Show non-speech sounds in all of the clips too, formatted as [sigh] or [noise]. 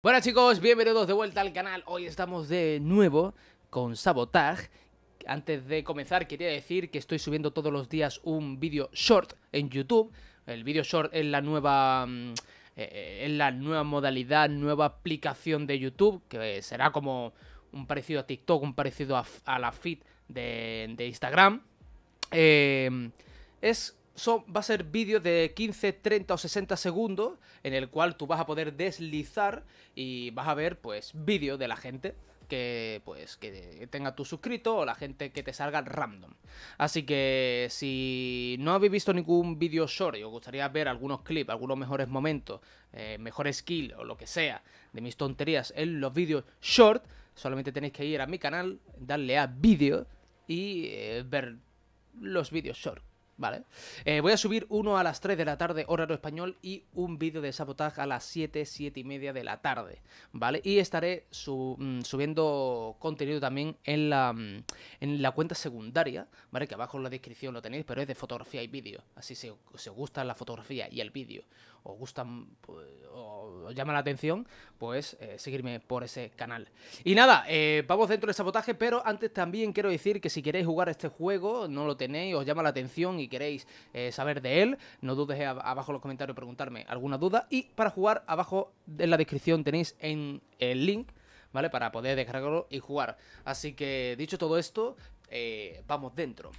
Bueno chicos, bienvenidos de vuelta al canal. Hoy estamos de nuevo con Sabotage. Antes de comenzar quería decir que estoy subiendo todos los días un vídeo short en YouTube. El vídeo short es la nueva... Mm, eh, eh, la nueva modalidad, nueva aplicación de YouTube, que será como un parecido a TikTok, un parecido a, la feed de, Instagram. Eh, es va a ser vídeos de 15, 30 o 60 segundos en el cual tú vas a poder deslizar y vas a ver pues vídeos de la gente que pues que tenga tu suscrito o la gente que te salga random. Así que si no habéis visto ningún vídeo short y os gustaría ver algunos clips, algunos mejores momentos, eh, Mejores mejor o lo que sea de mis tonterías en los vídeos short, solamente tenéis que ir a mi canal, darle a vídeo y eh, ver los vídeos short ¿vale? Eh, voy a subir uno a las 3 de la tarde, horario español, y un vídeo de sabotaje a las 7, 7 y media de la tarde, ¿vale? Y estaré mm, subiendo contenido también en la, mm, en la cuenta secundaria, ¿vale? Que abajo en la descripción lo tenéis, pero es de fotografía y vídeo. Así se os gusta la fotografía y el vídeo, os gustan pues, o llama la atención, pues eh, seguirme por ese canal. Y nada, eh, vamos dentro del sabotaje, pero antes también quiero decir que si queréis jugar este juego, no lo tenéis, os llama la atención y queréis eh, saber de él, no dudes abajo en los comentarios preguntarme alguna duda. Y para jugar, abajo en la descripción tenéis en el link. ¿Vale? Para poder descargarlo y jugar. Así que dicho todo esto, vamos dentro.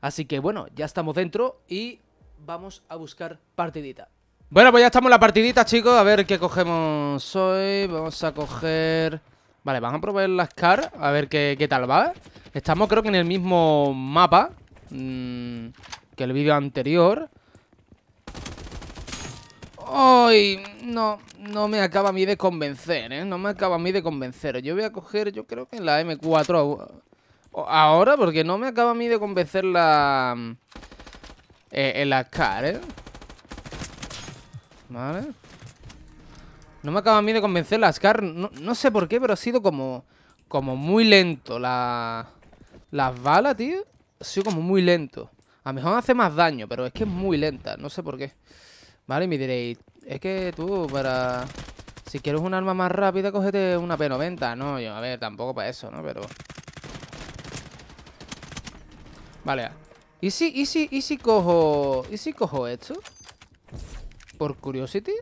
Así que bueno, ya estamos dentro y vamos a buscar partidita. Bueno, pues ya estamos en la partidita, chicos. A ver qué cogemos hoy. Vamos a coger... Vale, vamos a probar las SCAR. A ver qué, tal va. Estamos creo que en el mismo mapa mm, que el vídeo anterior. ¡Ay! No, no me acaba a mí de convencer, ¿eh? No me acaba a mí de convencer. Yo voy a coger, yo creo que la M4 ahora, porque no me acaba a mí de convencer la... Mm, eh, la SCAR, ¿eh? Vale. No me acaba a mí de convencer la Scar. No, sé por qué, pero ha sido como... Como muy lento la... Las balas, tío. Ha sido como muy lento. A lo mejor hace más daño, pero es que es muy lenta. No sé por qué. Vale, y me diréis... Es que tú, para... Si quieres un arma más rápida, Cogete una P90. No, yo, a ver, tampoco para eso, ¿no? Pero... Vale. Ah. ¿Y si, y si, y si cojo... ¿Y si cojo esto? por Curiosity?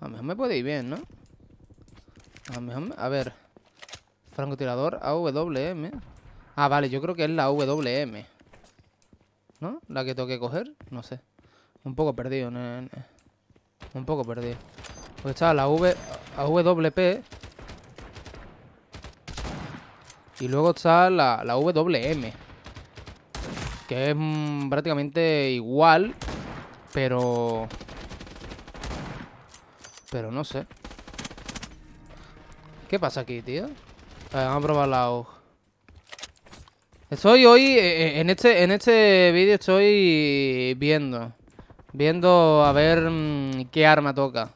A lo mejor me puede ir bien, ¿no? A lo mejor... A ver. Francotirador AWM. Ah, vale, yo creo que es la WM. ¿No? La que tengo que coger. No sé. Un poco perdido. Un poco perdido. Pues está la V... AWP. Y luego está la, la WM. Que es mm, prácticamente igual pero... Pero no sé. ¿Qué pasa aquí, tío? A ver, vamos a probar la hoja. Estoy hoy, eh, eh, en este, en este vídeo estoy viendo. Viendo a ver mm, qué arma toca.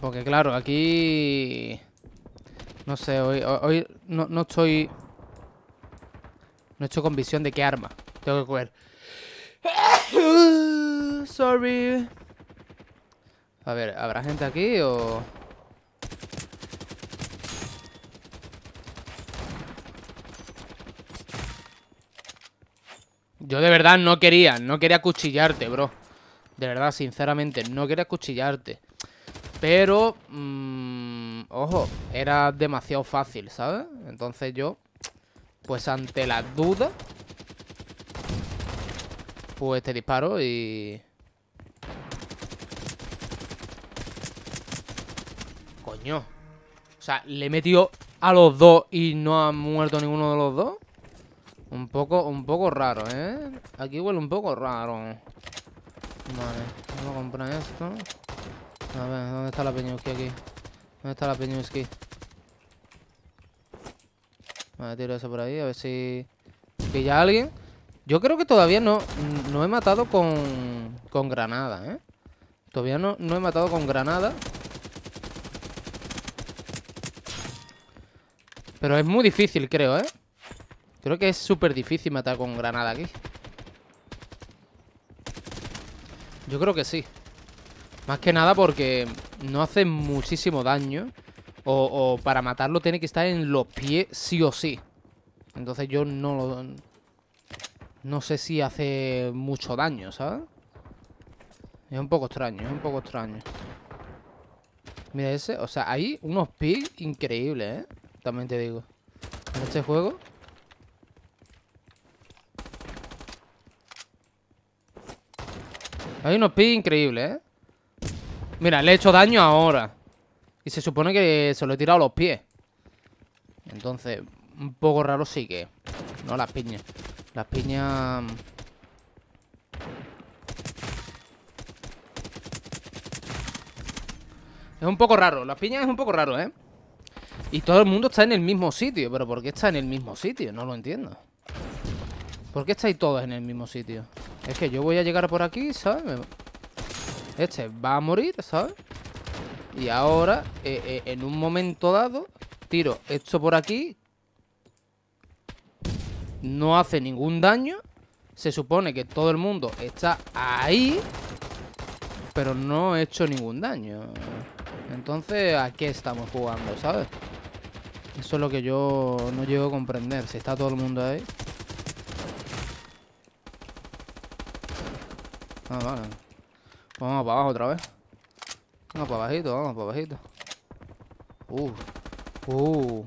Porque claro, aquí... No sé, hoy, hoy no, no estoy... No estoy con visión de qué arma tengo que coger. [laughs] Sorry. A ver, ¿habrá gente aquí o...? Yo de verdad no quería, no quería cuchillarte, bro. De verdad, sinceramente, no quería cuchillarte. Pero, mm, ojo, era demasiado fácil, ¿sabes? Entonces yo, pues ante la duda, pues te disparo y... Coño. O sea, le he metido a los dos y no ha muerto ninguno de los dos. Un poco, un poco raro, ¿eh? Aquí huele un poco raro. Vale, vamos a comprar esto. A ver, ¿dónde está la peñuski aquí? ¿Dónde está la peñuski? Vale, tiro eso por ahí, a ver si... ¿Pilla alguien? Yo creo que todavía no, he matado con, granada, ¿eh? Todavía no, no he matado con granada. Pero es muy difícil, creo, ¿eh? Creo que es súper difícil matar con granada aquí. Yo creo que sí. Más que nada porque no hace muchísimo daño. o para matarlo tiene que estar en los pies sí o sí. Entonces yo no lo no sé si hace mucho daño, ¿sabes? Es un poco extraño, es un poco extraño. Mira ese, o sea, hay unos pigs increíbles, ¿eh? También te digo. En este juego... Hay unos pigs increíbles, ¿eh? Mira, le he hecho daño ahora. Y se supone que se lo he tirado a los pies. Entonces, un poco raro sí que... No las piñas. La piña... Mm. Es un poco raro, la piña es un poco raro, ¿eh? Y todo el mundo está en el mismo sitio, pero ¿por qué está en el mismo sitio? No lo entiendo. ¿Por qué estáis todos en el mismo sitio? Es que yo voy a llegar por aquí, ¿sabes? Este va a morir, ¿sabes? Y ahora, eh, eh, en un momento dado, tiro esto por aquí, no hace ningún daño. Se supone que todo el mundo está ahí. Pero no he hecho ningún daño. Entonces, ¿a qué estamos jugando, sabes? Eso es lo que yo no llego a comprender. Si está todo el mundo ahí. Ah, Vamos para abajo otra vez. Vamos para bajito, vamos para bajito Uh. Uh.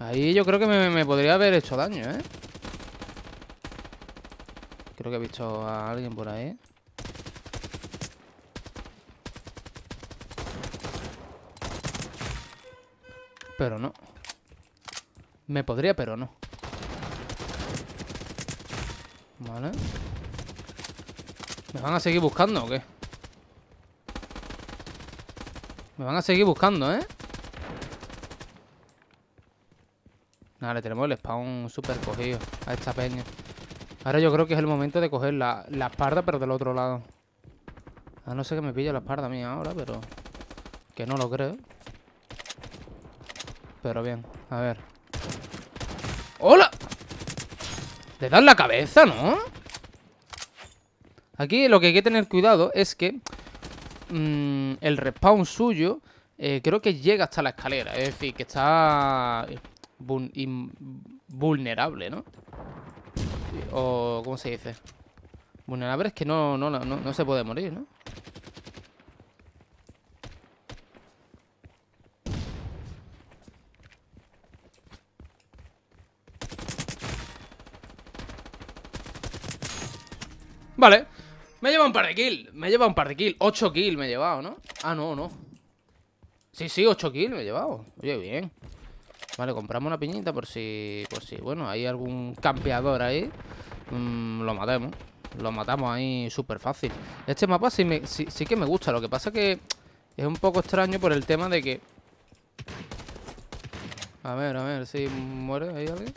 Ahí yo creo que me, podría haber hecho daño, ¿eh? Creo que he visto a alguien por ahí. Pero no. Me podría, pero no. Vale. ¿Me van a seguir buscando o qué? Me van a seguir buscando, ¿eh? Nada, le tenemos el spawn súper cogido a esta peña. Ahora yo creo que es el momento de coger la, la espalda, pero del otro lado. A no ser que me pille la espalda mía ahora, pero... Que no lo creo. Pero bien, a ver. ¡Hola! Le dan la cabeza, ¿no? Aquí lo que hay que tener cuidado es que... Mm, el respawn suyo... Eh, creo que llega hasta la escalera. Es decir, que está vulnerable, ¿no? O, ¿cómo se dice? Vulnerable es que no, no, no, no se puede morir, ¿no? Vale, me llevado un par de kills Me llevado un par de kills, 8 kills me he llevado, ¿no? Ah, no, no Sí, sí, 8 kills me he llevado Oye, bien Vale, compramos una piñita por si... Por si, bueno, hay algún campeador ahí mm, Lo matemos Lo matamos ahí súper fácil Este mapa sí, que me gusta Lo que pasa que es un poco extraño por el tema de que... A ver, a ver, si muere ahí alguien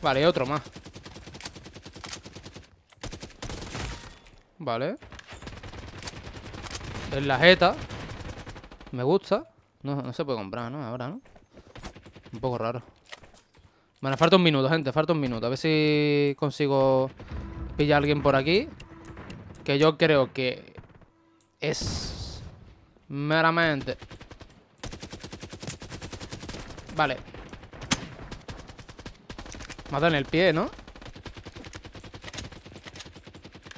Vale, otro más Vale En la jeta me gusta. No, se puede comprar, ¿no? Ahora, ¿no? Un poco raro. Bueno, falta un minuto, gente. Falta un minuto. A ver si consigo pillar a alguien por aquí. Que yo creo que es meramente... Vale. Me dado en el pie, ¿no?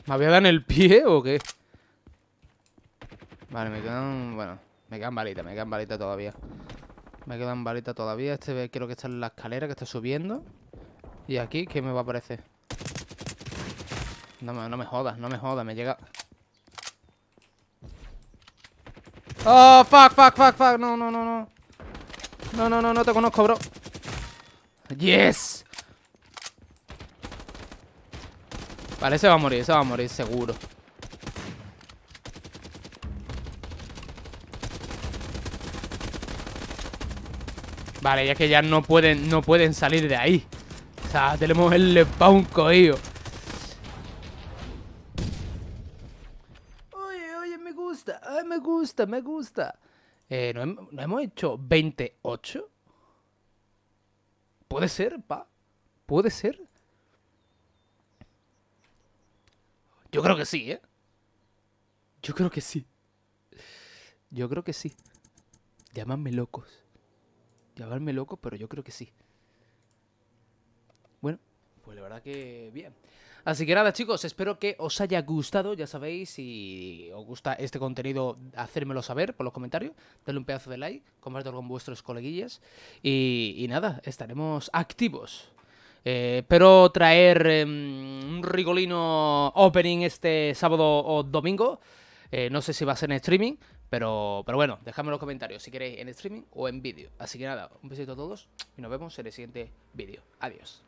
¿Me había dado en el pie o qué? Vale, me quedan... Bueno. Me quedan balitas, me quedan balitas todavía. Me quedan balitas todavía. Este creo que está en la escalera que está subiendo. Y aquí, ¿qué me va a aparecer? No, me jodas, no me jodas, me llega... ¡Oh, fuck, fuck, fuck, fuck! No, no, no, no. No, no, no, no te conozco, bro. ¡Yes! Vale, se va a morir, se va a morir, seguro. Vale, ya que ya no pueden, no pueden salir de ahí. O sea, tenemos el spawn cogido. Oye, oye, me gusta, ay, me gusta, me gusta. Eh, ¿no, ¿no hemos hecho 28? Puede ser, pa. Puede ser. Yo creo que sí, ¿eh? Yo creo que sí. Yo creo que sí. Llámame locos llamarme loco, pero yo creo que sí. Bueno, pues la verdad que bien. Así que nada, chicos, espero que os haya gustado. Ya sabéis, si os gusta este contenido, hacérmelo saber por los comentarios. Dadle un pedazo de like, compartirlo con vuestros coleguillas. Y, nada, estaremos activos. Eh, espero traer em, un rigolino opening este sábado o domingo. Eh, no sé si va a ser en streaming, pero, bueno, dejadme los comentarios si queréis en streaming o en vídeo. Así que nada, un besito a todos y nos vemos en el siguiente vídeo. Adiós.